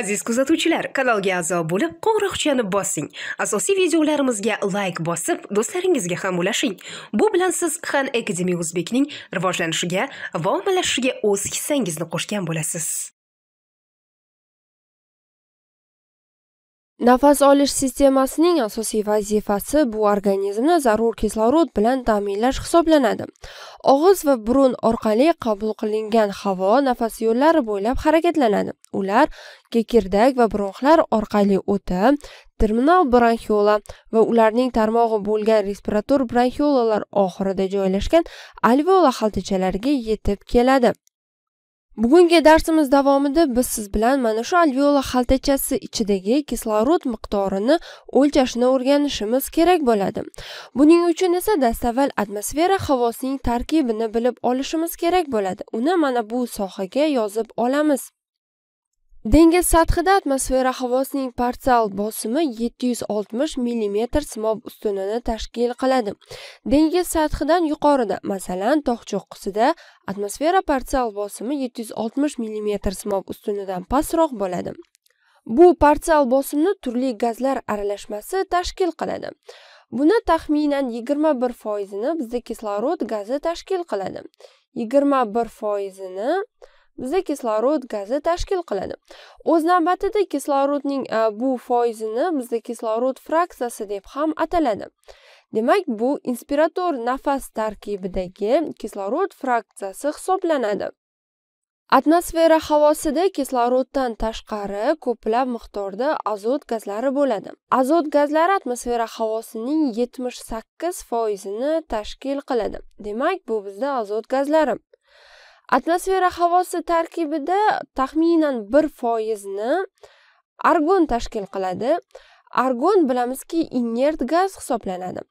aziz kuzatuvchilar kanalga a'zo bo'lib qo'ng'iroqchani bossing asosiy videolarimizga layk bosib do'stlaringizga ham ulashing bu bilan siz han akademi o'zbekning rivojlanishiga va ommalashishiga o'z hissangizni qo'shgan bo'lasiz Nafas olish sistemasining asosiy vazifasi bu organizmni zarur kislorod bilan ta'minlash hisoblanadi. Og'iz va burun orqali qabul qilingan havo nafas yo'llari bo'ylab harakatlanadi. Ular kekirdak va bronxlar orqali o'tib, terminal bronxiola va ularning tarmog'i bo'lgan respirator bronxiolalar oxirida joylashgan alveola xaltachalariga yetib keladi. bugungi darsimiz davomida biz siz bilan mana shu alveola xaltachasi ichidagi kislorod miqdorini o'lchashni o'rganishimiz kerak bo'ladi buning uchun esa dastavval atmosfera havosining tarkibini bilib olishimiz kerak bo'ladi uni mana bu sohaga yozib olamiz dengiz sathida atmosfera havosining parsial bosimi 760 mm simov ustunini tashkil qiladi dengiz sathidan yuqorida masalan tog' cho'qqisida atmosfera parsial bosimi 760 mm simov ustunidan pastroq bo'ladi bu parsial bosimni turli gazlar aralashmasi tashkil qiladi buni taxminan 21 foizini bizda kislorod gazi tashkil qiladi 21 foizini bizda kislorod gazi tashkil qiladi o'z navbatida kislorodning e, bu foizini bizda kislorod fraksiyasi deb ham ataladi demak bu inspirator nafas tarkibidagi kislorod fraksiyasi hisoblanadi atmosfera havosida kisloroddan tashqari ko'plab miqdorda azot gazlari bo'ladi azot gazlari atmosfera havosining yetmish sakkiz foizini tashkil qiladi demak bu bizda azot gazlari atmosfera havosi tarkibida taxminan bir foizni argon tashkil qiladi argon bilamizki inert gaz hisoblanadi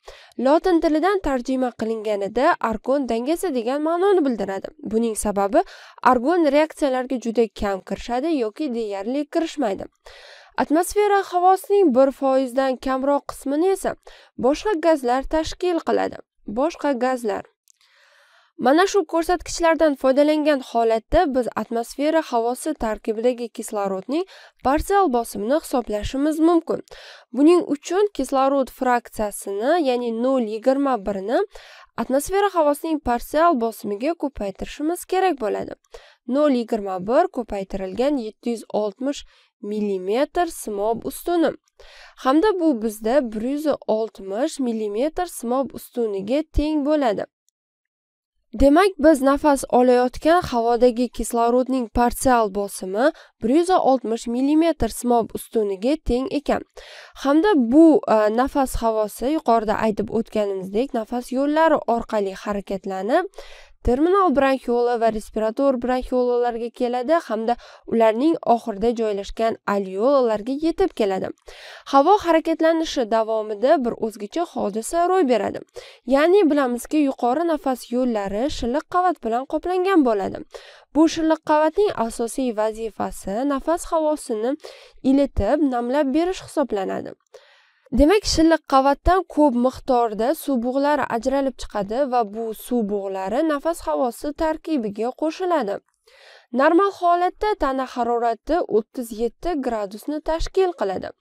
lotin tilidan tarjima qilinganida argon dangasa degan ma'noni bildiradi buning sababi argon reaksiyalarga juda kam kirishadi yoki deyarli kirishmaydi atmosfera havosining bir foizdan kamroq qismini esa boshqa gazlar tashkil qiladi boshqa gazlar mana shu ko'rsatkichlardan foydalangan holatda biz atmosfera havosi tarkibidagi kislorodning parsial bosimini hisoblashimiz mumkin buning uchun kislorod fraksiyasini ya'ni nol yigirma birni atmosfera havosining parsial bosimiga ko'paytirishimiz kerak bo'ladi nol yigirma bir ko'paytirilgan yetti yuz oltmish millimetr simob ustuni hamda bu bizda bir yuz oltmish millimetr simob ustuniga teng bo'ladi demak biz nafas olayotgan havodagi kislorodning parsial bosimi 160 mm smob ustuniga teng ekan hamda bu a, e, nafas havosi yuqorida aytib o'tganimizdek nafas yo'llari orqali harakatlanib terminal bronxiola va respirator bronxiolalarga keladi hamda ularning oxirida joylashgan alveolalarga yetib keladi havo harakatlanishi davomida bir o'zgacha hodisa ro'y beradi ya'ni bilamizki yuqori nafas yo'llari shilliq qavat bilan qoplangan bo'ladi bu shilliq qavatning asosiy vazifasi nafas havosini ilitib namlab berish hisoblanadi demak shilliq qavatdan ko'p miqdorda suv bug'lari ajralib chiqadi va bu suv bug'lari nafas havosi tarkibiga qo'shiladi normal holatda tana harorati 37 gradusni tashkil qiladi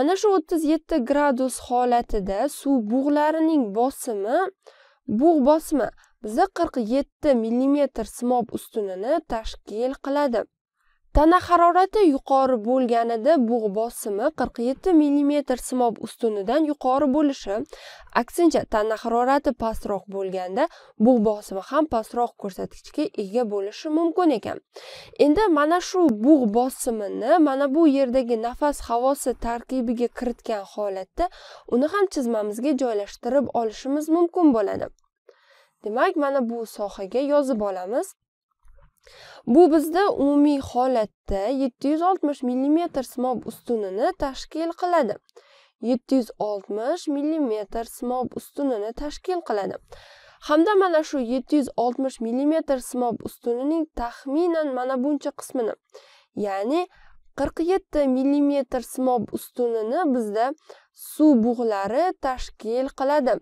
mana shu 37 gradus holatida suv bug'larining bosimi bug' bosimi bizda 47 millimetr simob ustunini tashkil qiladi Tana harorati yuqori bo'lganida bug' bosimi 47 mm simob ustunidan yuqori bo'lishi, aksincha tana harorati pastroq bo'lganda bug' bosimi ham pastroq ko'rsatkichga ega bo'lishi mumkin ekan. Endi mana shu bug' bosimini mana bu yerdagi nafas havosi tarkibiga kiritgan holatda uni ham chizmamizga joylashtirib olishimiz mumkin bo'ladi. Demak, mana bu sohaga yozib olamiz. bu bizda umumiy holatda 760 mm smob ustunini tashkil qiladi 760 mm smob ustunini tashkil qiladi hamda mana shu 760 mm smob ustunining taxminan mana buncha qismini ya'ni 47 mm smob ustunini bizda suv bug'lari tashkil qiladi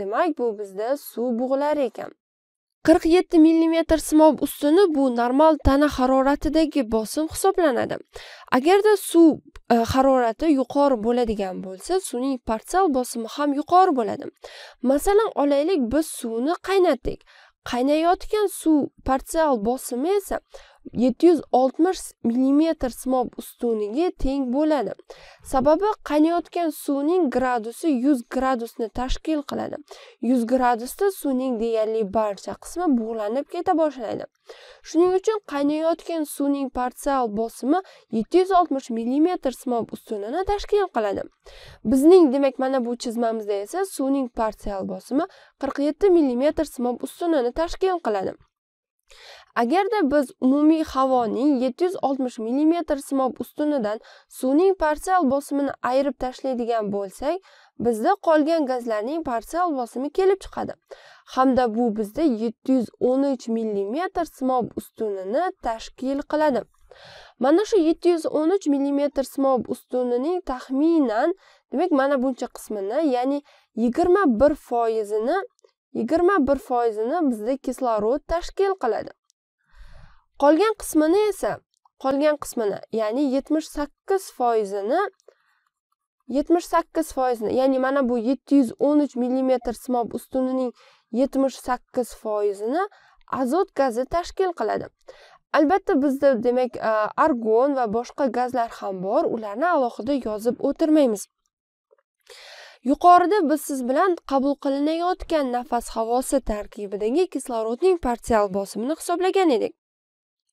demak bu bizda suv bug'lari ekan 47 mm simob ustuni bu normal tana haroratidagi bosim hisoblanadi agarda suv e, harorati yuqori bo'ladigan bo'lsa suvning parsial bosimi ham yuqori bo'ladi masalan olaylik biz suvni qaynatdik qaynayotgan suv parsial bosimi esa 760 mm smob ustuniga teng bo'ladi sababi qaynayotgan suvning gradusi 100 gradusni tashkil qiladi 100 gradusda suvning deyarli barcha qismi bug'lanib keta boshlaydi shuning uchun qaynayotgan suvning parsial bosimi 760 mm smob ustunini tashkil qiladi bizning demak mana bu chizmamizda esa suvning parsial bosimi 47 mm smob ustunini tashkil qiladi agarda biz umumiy havoning 760 mm simob ustunidan suvning parsial bosimini ayirib tashlaydigan bo'lsak bizda qolgan gazlarning parsial bosimi kelib chiqadi hamda bu bizda 713 mm simob ustunini tashkil qiladi mana shu 713 mm simob ustunining taxminan demak mana buncha qismini ya'ni 21 foizini yigirma bir foizini bizda kislorod tashkil qiladi qolgan qismini esa qolgan qismini ya'ni yetmish sakkiz foizini yetmish sakkiz foizini ya'ni mana bu yetti yuz o'n uch millimetr simob ustunining yetmish sakkiz foizini azot gazi tashkil qiladi albatta bizda demak e, argon va boshqa gazlar ham bor ularni alohida yozib o'tirmaymiz yuqorida biz siz bilan qabul qilinayotgan nafas havosi tarkibidagi kislorodning partial bosimini hisoblagan edik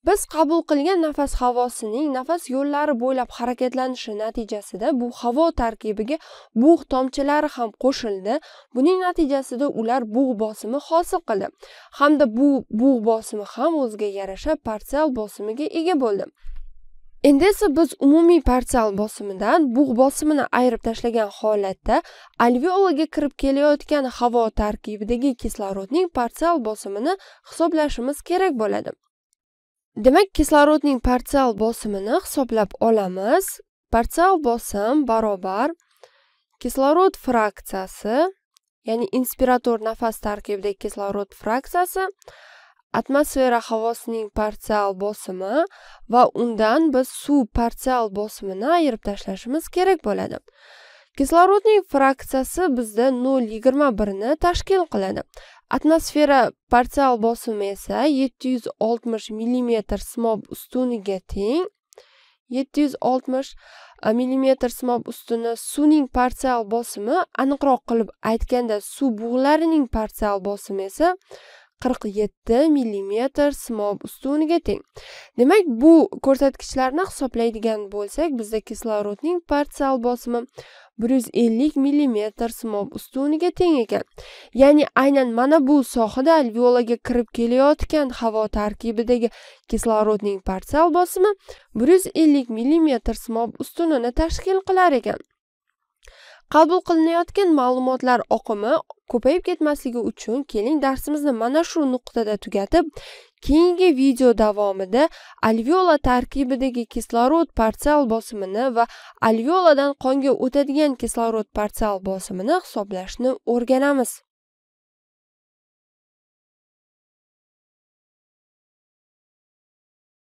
biz qabul qilgan nafas havosining nafas yo'llari bo'ylab harakatlanishi natijasida bu havo tarkibiga bug' tomchilari ham qo'shildi buning natijasida ular bug' bosimi hosil qildi hamda bu bug' bosimi ham o'ziga yarasha parsial bosimiga ega bo'ldi endi esa biz umumiy parsial bosimidan bug' bosimini ayirib tashlagan holatda alveolaga kirib kelayotgan havo tarkibidagi kislorodning parsial bosimini hisoblashimiz kerak bo'ladi demak kislorodning parsial bosimini hisoblab olamiz parsial bosim barobar kislorod fraksiyasi ya'ni inspirator nafas tarkibidagi kislorod fraksiyasi atmosfera havosining parsial bosimi va undan biz suv parsial bosimini ayirib tashlashimiz kerak bo'ladi kislorodning fraksiyasi bizda 0.21 ni tashkil qiladi atmosfera parsial bosimi esa 760 mm smob ustuniga teng 760 millimetr smob ustuni suvning parsial bosimi aniqroq qilib aytganda suv bug'larining parsial bosimi esa qirq yetti millimetr simob ustuniga teng demak bu ko'rsatkichlarni hisoblaydigan bo'lsak bizda kislorodning parsial bosimi bir yuz ellik millimetr simob ustuniga teng ekan ya'ni aynan mana bu sohada alveolaga kirib kelayotgan havo tarkibidagi kislorodning parsial bosimi bir yuz ellik millimetr simob ustunini tashkil qilar ekan qabul qilinayotgan ma'lumotlar oqimi ko'payib ketmasligi uchun keling darsimizni mana shu nuqtada tugatib keyingi video davomida alveola tarkibidagi kislorod parsial bosimini va alveoladan qonga o'tadigan kislorod parsial bosimini hisoblashni o'rganamiz